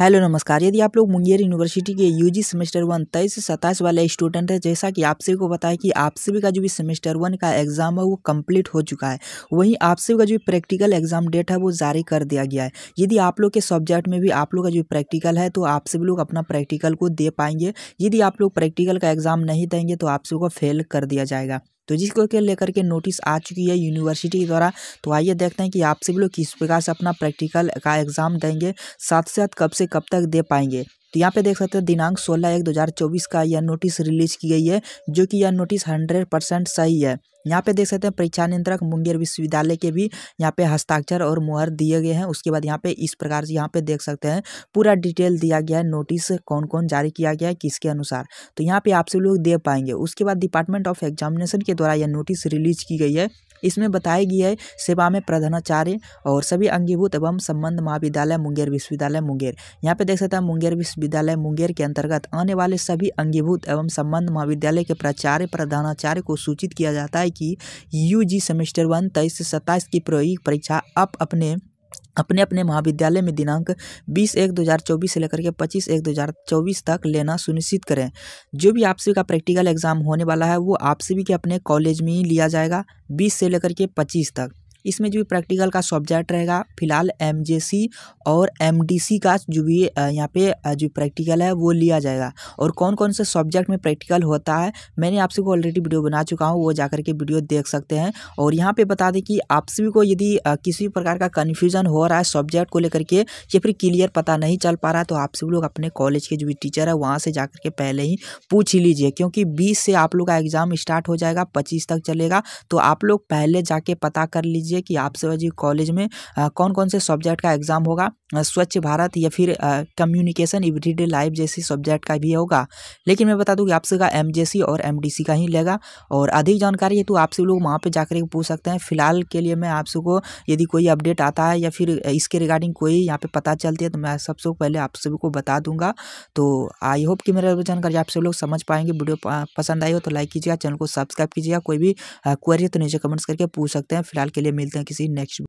hello नमस्कार यदि आप लोग मुंगेर यूनिवर्सिटी के यूजी सेमेस्टर वन तेईस से सत्ताईस वाले स्टूडेंट हैं जैसा कि आप सभी को पता है कि आप सभी का जो भी सेमेस्टर वन का एग्ज़ाम है वो कंप्लीट हो चुका है वहीं आप सभी का जो प्रैक्टिकल एग्जाम डेट है वो जारी कर दिया गया है यदि आप लोग के सब्जेक्ट में भी आप लोग का जो प्रैक्टिकल है तो आप सभी लोग अपना प्रैक्टिकल को दे पाएंगे यदि आप लोग प्रैक्टिकल का एग्ज़ाम नहीं देंगे तो आप सभी को फेल कर दिया जाएगा तो जिसको के लेकर के नोटिस आ चुकी है यूनिवर्सिटी के द्वारा तो आइए देखते हैं कि आप सभी लोग किस प्रकार से अपना प्रैक्टिकल का एग्ज़ाम देंगे साथ साथ कब से कब तक दे पाएंगे तो यहाँ पे देख सकते हैं दिनांक 16 एक 2024 का यह नोटिस रिलीज की गई है जो कि यह नोटिस 100 परसेंट सही है यहाँ पे देख सकते हैं परीक्षा नियंत्रक मुंगेर विश्वविद्यालय के भी यहाँ पे हस्ताक्षर और मुहर दिए गए हैं उसके बाद यहाँ पे इस प्रकार से यहाँ पे देख सकते हैं पूरा डिटेल दिया गया है नोटिस कौन कौन जारी किया गया है किसके अनुसार तो यहाँ पे आप सब लोग दे पाएंगे उसके बाद डिपार्टमेंट ऑफ एग्जामिनेशन के द्वारा यह नोटिस रिलीज की गई है इसमें बताया गया है सेवा में प्रधानाचार्य और सभी अंगीभूत एवं संबंध महाविद्यालय मुंगेर विश्वविद्यालय मुंगेर यहाँ पे देख सकते हैं मुंगेर विश्वविद्यालय मुंगेर के अंतर्गत आने वाले सभी अंगीभूत एवं संबंध महाविद्यालय के प्राचार्य प्रधानाचार्य को सूचित किया जाता है कि यू सेमेस्टर वन तेईस से सत्ताईस की प्रयोगिक परीक्षा अब अपने अपने अपने महाविद्यालय में दिनांक बीस एक दो हज़ार चौबीस से लेकर के पच्चीस एक दो हज़ार चौबीस तक लेना सुनिश्चित करें जो भी आपसी का प्रैक्टिकल एग्जाम होने वाला है वो आपसी भी के अपने कॉलेज में ही लिया जाएगा बीस से लेकर के पच्चीस तक इसमें जो भी प्रैक्टिकल का सब्जेक्ट रहेगा फिलहाल एम और एम का जो भी यहाँ पे जो प्रैक्टिकल है वो लिया जाएगा और कौन कौन से सब्जेक्ट में प्रैक्टिकल होता है मैंने आप को ऑलरेडी वीडियो बना चुका हूँ वो जा के वीडियो देख सकते हैं और यहाँ पे बता दें कि आप सभी को यदि किसी प्रकार का कन्फ्यूजन हो रहा है सब्जेक्ट को लेकर के या फिर क्लियर पता नहीं चल पा रहा है तो आप सभी लोग अपने कॉलेज के जो भी टीचर है वहाँ से जा के पहले ही पूछ ही लीजिए क्योंकि बीस से आप लोग का एग्ज़ाम स्टार्ट हो जाएगा पच्चीस तक चलेगा तो आप लोग पहले जाके पता कर लीजिए कीजिए कि आपसे वजी कॉलेज में कौन कौन से सब्जेक्ट का एग्ज़ाम होगा स्वच्छ भारत या फिर कम्युनिकेशन एवरीडे लाइफ जैसे सब्जेक्ट का भी होगा लेकिन मैं बता दूँ कि आपसे का एम और एम का ही लेगा और अधिक जानकारी है तो आपसे लोग वहाँ पर जाकर पूछ सकते हैं फिलहाल के लिए मैं आप सबको यदि कोई अपडेट आता है या फिर इसके रिगार्डिंग कोई यहाँ पर पता चलती है तो मैं सबसे पहले आप सभी को बता दूंगा तो आई होप कि मेरा जानकारी आप सब लोग समझ पाएंगे वीडियो पसंद आई हो तो लाइक कीजिएगा चैनल को सब्सक्राइब कीजिएगा कोई भी क्वेरी तो नीचे कमेंट्स करके पूछ सकते हैं फिलहाल के लिए मिलते हैं किसी नेक्स्ट